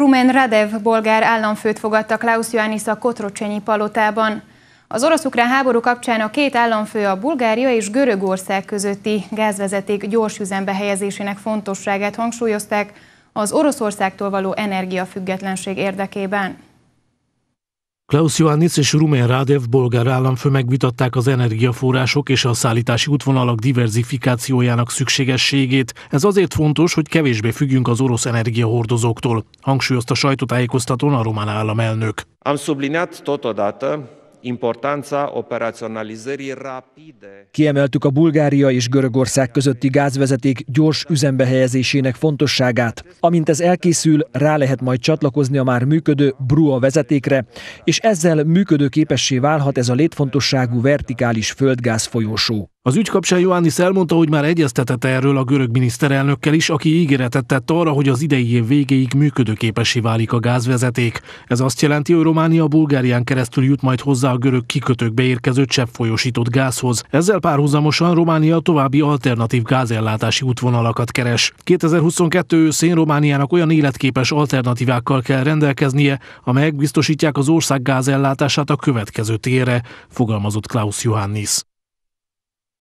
Rumen Radev bolgár államfőt fogadta Klaus Ioannis a Kotrocsenyi palotában. Az orosz-ukrán háború kapcsán a két államfő a Bulgária és Görögország közötti gázvezeték gyors üzembe helyezésének fontosságát hangsúlyozták az Oroszországtól való energiafüggetlenség érdekében. Klaus Ioannis és Rumen Radev bolgár államfő megvitatták az energiaforrások és a szállítási útvonalak diverzifikációjának szükségességét. Ez azért fontos, hogy kevésbé függjünk az orosz energiahordozóktól, hangsúlyozta sajtótájékoztatón a román államelnök. Am subliniat totodată importanța operaționalizării rapide. Kiemeltük a Bulgária és Görögország közötti gázvezeték gyors üzembe helyezésének fontosságát. Amint ez elkészül, rá lehet majd csatlakozni a már működő Brua vezetékre, és ezzel működő képessé válhat ez a létfontosságú vertikális földgáz folyósó. Az ügy kapcsán Ioannis elmondta, hogy már egyeztetett erről a görög miniszterelnökkel is, aki ígéretet tett arra, hogy az idei év végéig működőképesi válik a gázvezeték. Ez azt jelenti, hogy Románia Bulgárián keresztül jut majd hozzá a görög kikötőkbe érkező csepp folyosított gázhoz. Ezzel párhuzamosan Románia további alternatív gázellátási útvonalakat keres. 2022 őszén Romániának olyan életképes alternatívákkal kell rendelkeznie, amelyek biztosítják az ország gázellátását a következő térre, fogalmazott Klaus Johannis.